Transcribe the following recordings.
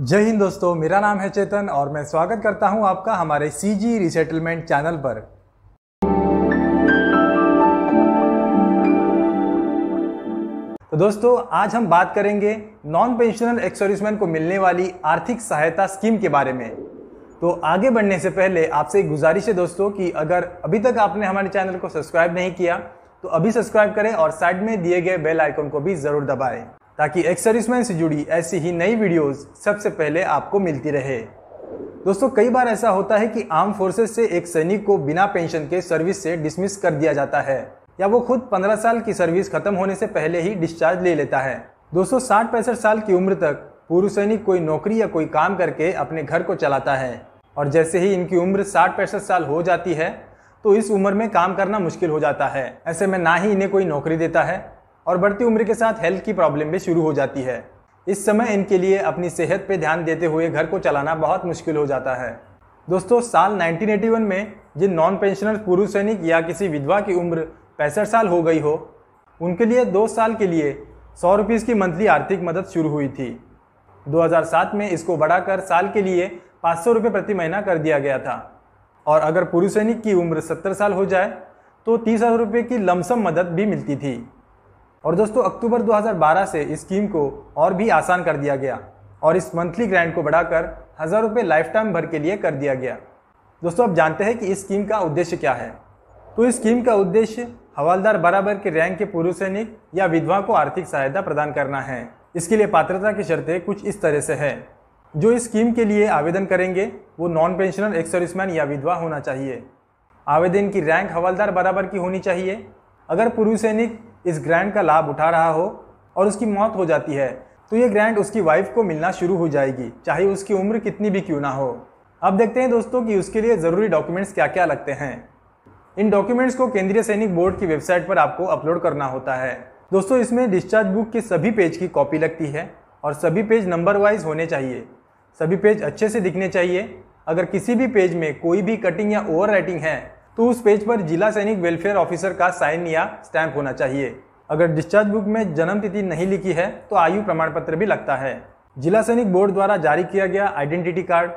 जय हिंद दोस्तों मेरा नाम है चेतन और मैं स्वागत करता हूं आपका हमारे सी जी रिसेटलमेंट चैनल पर तो दोस्तों आज हम बात करेंगे नॉन पेंशनल एक्सोरिसमैन को मिलने वाली आर्थिक सहायता स्कीम के बारे में तो आगे बढ़ने से पहले आपसे एक गुजारिश है दोस्तों कि अगर अभी तक आपने हमारे चैनल को सब्सक्राइब नहीं किया तो अभी सब्सक्राइब करें और साइड में दिए गए बेल आइकन को भी ज़रूर दबाएं ताकि एक्स सर्विसमैन से जुड़ी ऐसी ही नई वीडियोस सबसे पहले आपको मिलती रहे दोस्तों कई बार ऐसा होता है कि आर्म फोर्सेज से एक सैनिक को बिना पेंशन के सर्विस से डिसमिस कर दिया जाता है या वो खुद 15 साल की सर्विस खत्म होने से पहले ही डिस्चार्ज ले लेता है दोस्तों साठ पैंसठ साल की उम्र तक पूर्व सैनिक कोई नौकरी या कोई काम करके अपने घर को चलाता है और जैसे ही इनकी उम्र साठ पैंसठ साल हो जाती है तो इस उम्र में काम करना मुश्किल हो जाता है ऐसे में ना ही इन्हें कोई नौकरी देता है और बढ़ती उम्र के साथ हेल्थ की प्रॉब्लम भी शुरू हो जाती है इस समय इनके लिए अपनी सेहत पर ध्यान देते हुए घर को चलाना बहुत मुश्किल हो जाता है दोस्तों साल 1981 में जिन नॉन पेंशनर पुरुष सैनिक या किसी विधवा की उम्र पैंसठ साल हो गई हो उनके लिए दो साल के लिए सौ रुपीज़ की मंथली आर्थिक मदद शुरू हुई थी 2007 में इसको बढ़ाकर साल के लिए पाँच सौ रुपये प्रति महीना कर दिया गया था और अगर पुरुष सैनिक की उम्र सत्तर साल हो जाए तो तीस हज़ार रुपये की लमसम मदद भी मिलती थी और दोस्तों अक्टूबर 2012 से इस स्कीम को और भी आसान कर दिया गया और इस मंथली ग्रांट को बढ़ाकर हज़ार रुपये लाइफ टाइम भर के लिए कर दिया गया दोस्तों अब जानते हैं कि इस स्कीम का उद्देश्य क्या है तो इस स्कीम का उद्देश्य हवालदार बराबर के रैंक के पूर्व सैनिक या विधवा को आर्थिक सहायता प्रदान करना है इसके लिए पात्रता की शर्तें कुछ इस तरह से है जो इस स्कीम के लिए आवेदन करेंगे वो नॉन पेंशनर एक्स सर्विसमैन या विधवा होना चाहिए आवेदन की रैंक हवालदार बराबर की होनी चाहिए अगर पूर्व सैनिक इस ग्रैंड का लाभ उठा रहा हो और उसकी मौत हो जाती है तो ये ग्रैंड उसकी वाइफ को मिलना शुरू हो जाएगी चाहे उसकी उम्र कितनी भी क्यों ना हो अब देखते हैं दोस्तों कि उसके लिए ज़रूरी डॉक्यूमेंट्स क्या क्या लगते हैं इन डॉक्यूमेंट्स को केंद्रीय सैनिक बोर्ड की वेबसाइट पर आपको अपलोड करना होता है दोस्तों इसमें डिस्चार्ज बुक के सभी पेज की कॉपी लगती है और सभी पेज नंबर वाइज होने चाहिए सभी पेज अच्छे से दिखने चाहिए अगर किसी भी पेज में कोई भी कटिंग या ओवर राइटिंग है तो उस पेज पर जिला सैनिक वेलफेयर ऑफिसर का साइन या स्टैंप होना चाहिए अगर डिस्चार्ज बुक में जन्म तिथि नहीं लिखी है तो आयु प्रमाण पत्र भी लगता है जिला सैनिक बोर्ड द्वारा जारी किया गया आइडेंटिटी कार्ड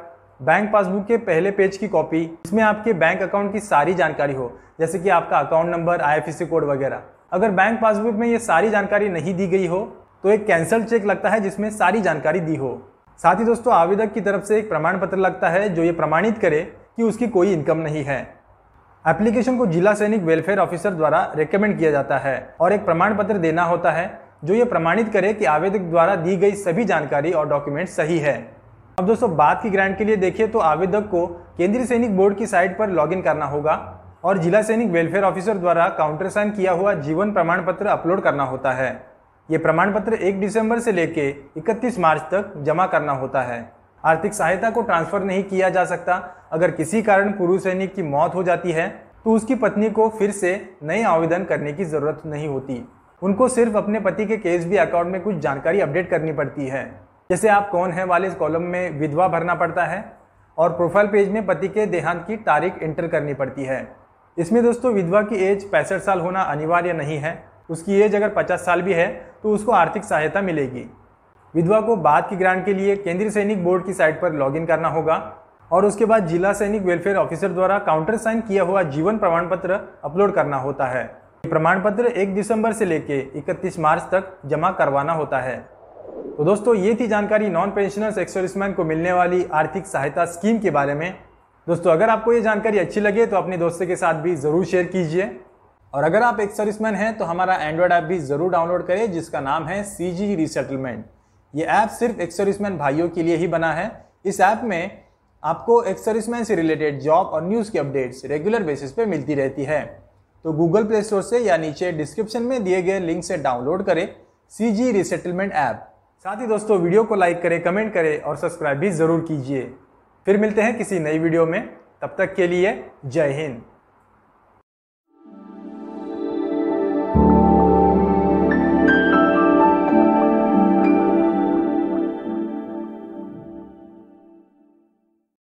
बैंक पासबुक के पहले पेज की कॉपी इसमें आपके बैंक अकाउंट की सारी जानकारी हो जैसे कि आपका अकाउंट नंबर आई कोड वगैरह अगर बैंक पासबुक में ये सारी जानकारी नहीं दी गई हो तो एक कैंसल चेक लगता है जिसमें सारी जानकारी दी हो साथ ही दोस्तों आवेदक की तरफ से एक प्रमाण पत्र लगता है जो ये प्रमाणित करे कि उसकी कोई इनकम नहीं है एप्लीकेशन को जिला सैनिक वेलफेयर ऑफिसर द्वारा रिकमेंड किया जाता है और एक प्रमाण पत्र देना होता है जो ये प्रमाणित करे कि आवेदक द्वारा दी गई सभी जानकारी और डॉक्यूमेंट सही है अब दोस्तों बात की ग्रांट के लिए देखिए तो आवेदक को केंद्रीय सैनिक बोर्ड की साइट पर लॉगिन करना होगा और जिला सैनिक वेलफेयर ऑफिसर द्वारा काउंटर साइन किया हुआ जीवन प्रमाण पत्र अपलोड करना होता है ये प्रमाण पत्र एक दिसंबर से लेकर 31 मार्च तक जमा करना होता है आर्थिक सहायता को ट्रांसफर नहीं किया जा सकता अगर किसी कारण पुरुष सैनिक की मौत हो जाती है तो उसकी पत्नी को फिर से नए आवेदन करने की जरूरत नहीं होती उनको सिर्फ अपने पति के केस भी अकाउंट में कुछ जानकारी अपडेट करनी पड़ती है जैसे आप कौन है वाले कॉलम में विधवा भरना पड़ता है और प्रोफाइल पेज में पति के देहांत की तारीख एंटर करनी पड़ती है इसमें दोस्तों विधवा की एज पैंसठ साल होना अनिवार्य नहीं है उसकी एज अगर पचास साल भी है तो उसको आर्थिक सहायता मिलेगी विधवा को बाद की ग्रांट के लिए केंद्रीय सैनिक बोर्ड की साइट पर लॉगिन करना होगा और उसके बाद जिला सैनिक वेलफेयर ऑफिसर द्वारा काउंटर साइन किया हुआ जीवन प्रमाण पत्र अपलोड करना होता है प्रमाण पत्र 1 दिसंबर से लेके 31 मार्च तक जमा करवाना होता है तो दोस्तों ये थी जानकारी नॉन पेंशनर्स एक्सर्विसमैन को मिलने वाली आर्थिक सहायता स्कीम के बारे में दोस्तों अगर आपको ये जानकारी अच्छी लगे तो अपने दोस्तों के साथ भी ज़रूर शेयर कीजिए और अगर आप एक्सोरिसमैन हैं तो हमारा एंड्रॉयड ऐप भी ज़रूर डाउनलोड करें जिसका नाम है सी जी रिसेटलमेंट ये ऐप सिर्फ एक्सर्विसमैन भाइयों के लिए ही बना है इस ऐप में आपको एक्सर्विसमैन से रिलेटेड जॉब और न्यूज़ की अपडेट्स रेगुलर बेसिस पे मिलती रहती है तो गूगल प्ले स्टोर से या नीचे डिस्क्रिप्शन में दिए गए लिंक से डाउनलोड करें सी जी रिसेटलमेंट ऐप साथ ही दोस्तों वीडियो को लाइक करें कमेंट करें और सब्सक्राइब भी ज़रूर कीजिए फिर मिलते हैं किसी नई वीडियो में तब तक के लिए जय हिंद